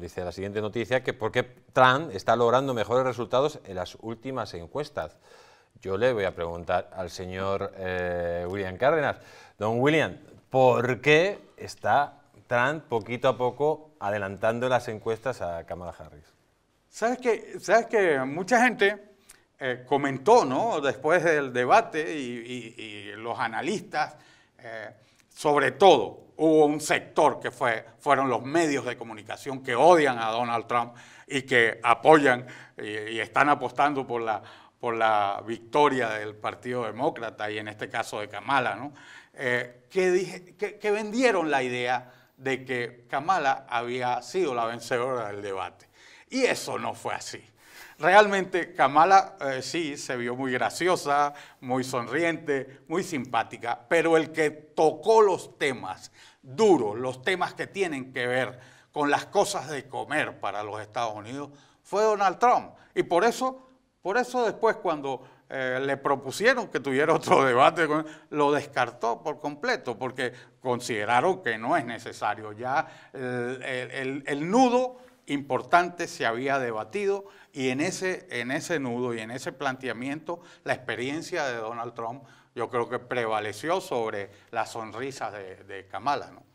Dice la siguiente noticia que por qué Trump está logrando mejores resultados en las últimas encuestas. Yo le voy a preguntar al señor eh, William Cárdenas. Don William, ¿por qué está Trump poquito a poco adelantando las encuestas a Kamala Harris? Sabes que, sabes que mucha gente eh, comentó, ¿no? Después del debate y, los analistas eh, sobre todo hubo un sector que fue, fueron los medios de comunicación que odian a Donald Trump y que apoyan y, están apostando por la, victoria del Partido Demócrata y en este caso de Kamala, eh, que vendieron la idea de que Kamala había sido la vencedora del debate. Y eso no fue así. Realmente Kamala eh, sí se vio muy graciosa, muy sonriente, muy simpática, pero el que tocó los temas duros, los temas que tienen que ver con las cosas de comer para los Estados Unidos, fue Donald Trump. Y por eso, por eso después cuando eh, le propusieron que tuviera otro debate, lo descartó por completo, porque consideraron que no es necesario. Ya el nudo importante se había debatido y en ese, en ese nudo y en ese planteamiento la experiencia de Donald Trump yo creo que prevaleció sobre las sonrisas de, Kamala. ¿no?